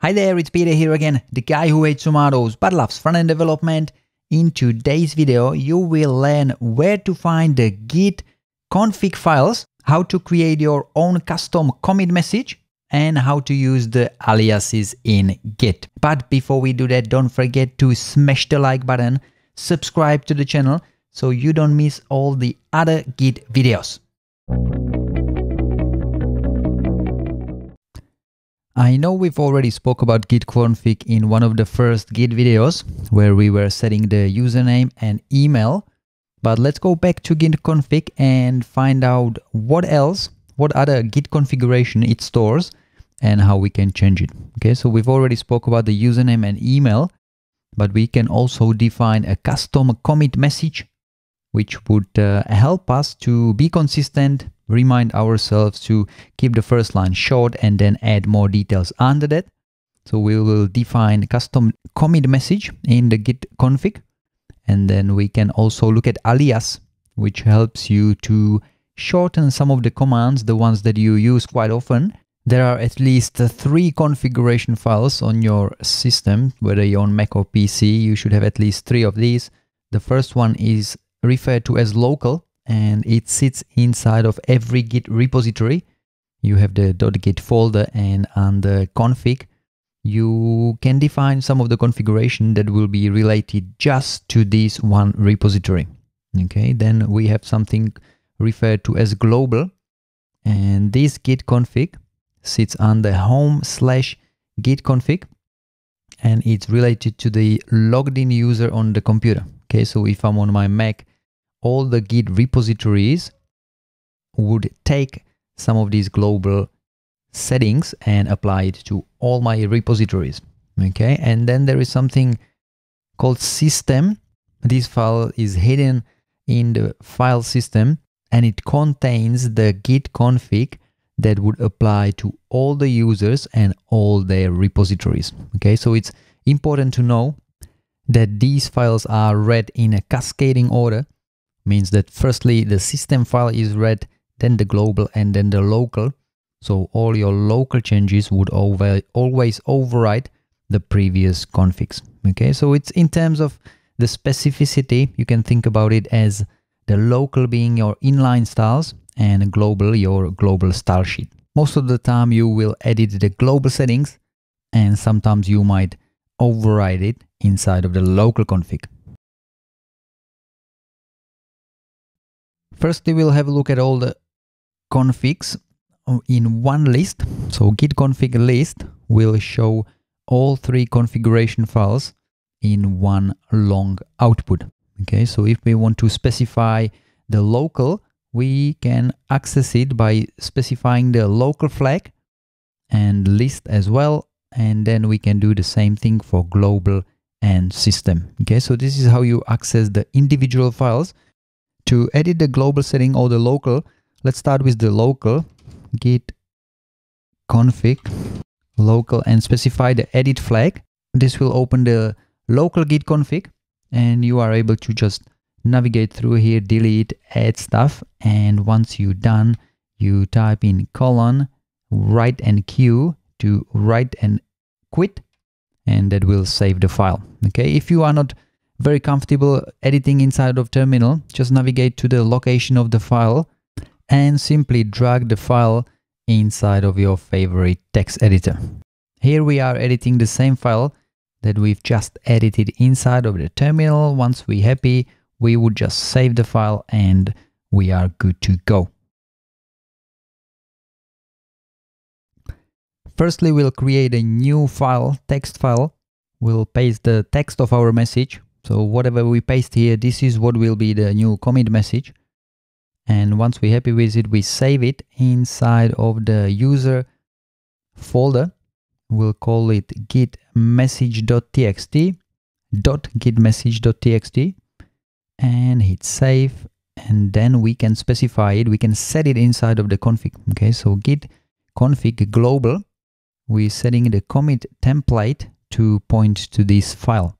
Hi there, it's Peter here again, the guy who hates tomatoes but loves front-end development. In today's video, you will learn where to find the git config files, how to create your own custom commit message, and how to use the aliases in git. But before we do that, don't forget to smash the like button, subscribe to the channel so you don't miss all the other git videos. I know we've already spoke about git config in one of the first git videos where we were setting the username and email, but let's go back to git config and find out what else, what other git configuration it stores and how we can change it. Okay, so we've already spoke about the username and email, but we can also define a custom commit message which would uh, help us to be consistent remind ourselves to keep the first line short and then add more details under that. So we will define custom commit message in the git config. And then we can also look at alias, which helps you to shorten some of the commands, the ones that you use quite often. There are at least three configuration files on your system, whether you're on Mac or PC, you should have at least three of these. The first one is referred to as local, and it sits inside of every Git repository. You have the .git folder and under config, you can define some of the configuration that will be related just to this one repository. Okay, then we have something referred to as global and this git config sits under home slash git config and it's related to the logged in user on the computer. Okay, so if I'm on my Mac all the Git repositories would take some of these global settings and apply it to all my repositories. Okay, and then there is something called system. This file is hidden in the file system and it contains the git config that would apply to all the users and all their repositories. Okay, so it's important to know that these files are read in a cascading order means that firstly the system file is read, then the global and then the local. So all your local changes would over, always override the previous configs. Okay, so it's in terms of the specificity, you can think about it as the local being your inline styles and global your global style sheet. Most of the time you will edit the global settings and sometimes you might override it inside of the local config. Firstly, we'll have a look at all the configs in one list. So git config list will show all three configuration files in one long output. Okay, so if we want to specify the local, we can access it by specifying the local flag and list as well. And then we can do the same thing for global and system. Okay, so this is how you access the individual files to edit the global setting or the local, let's start with the local. Git config local and specify the edit flag. This will open the local git config and you are able to just navigate through here, delete, add stuff. And once you're done, you type in colon, write and Q to write and quit and that will save the file. Okay, if you are not very comfortable editing inside of terminal. Just navigate to the location of the file and simply drag the file inside of your favorite text editor. Here we are editing the same file that we've just edited inside of the terminal. Once we're happy, we would just save the file and we are good to go. Firstly, we'll create a new file, text file. We'll paste the text of our message, so whatever we paste here, this is what will be the new commit message. And once we're happy with it, we save it inside of the user folder. We'll call it git message.txt dot git message.txt and hit save and then we can specify it we can set it inside of the config okay so git config global we're setting the commit template to point to this file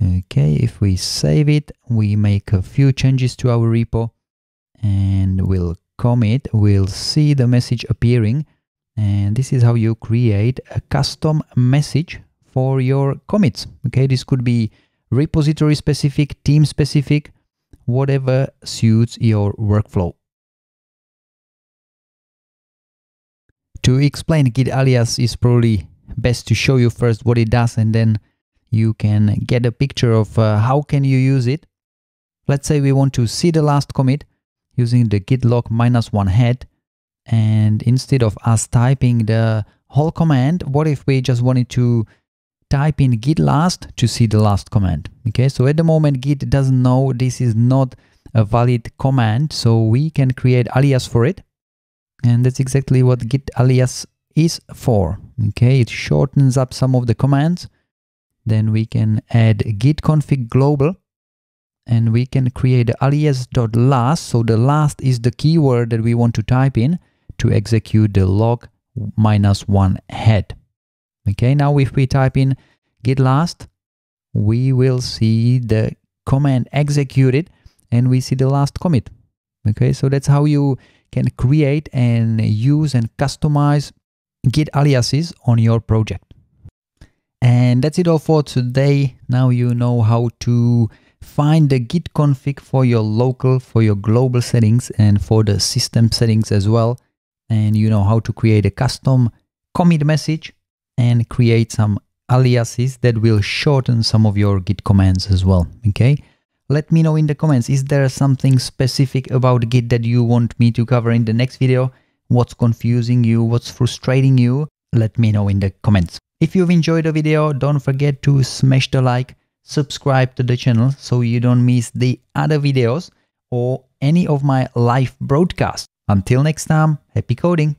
Okay, if we save it, we make a few changes to our repo and we'll commit, we'll see the message appearing. And this is how you create a custom message for your commits. Okay, this could be repository specific, team specific, whatever suits your workflow. To explain Git alias is probably best to show you first what it does and then you can get a picture of uh, how can you use it. Let's say we want to see the last commit using the git log minus one head. And instead of us typing the whole command, what if we just wanted to type in git last to see the last command? Okay, so at the moment, git doesn't know this is not a valid command. So we can create alias for it. And that's exactly what git alias is for. Okay, it shortens up some of the commands then we can add git config global and we can create alias.last. So the last is the keyword that we want to type in to execute the log minus one head. Okay, now if we type in git last, we will see the command executed and we see the last commit. Okay, so that's how you can create and use and customize git aliases on your project. And that's it all for today. Now you know how to find the git config for your local, for your global settings and for the system settings as well. And you know how to create a custom commit message and create some aliases that will shorten some of your git commands as well, okay? Let me know in the comments, is there something specific about git that you want me to cover in the next video? What's confusing you? What's frustrating you? Let me know in the comments. If you've enjoyed the video, don't forget to smash the like, subscribe to the channel so you don't miss the other videos or any of my live broadcasts. Until next time, happy coding!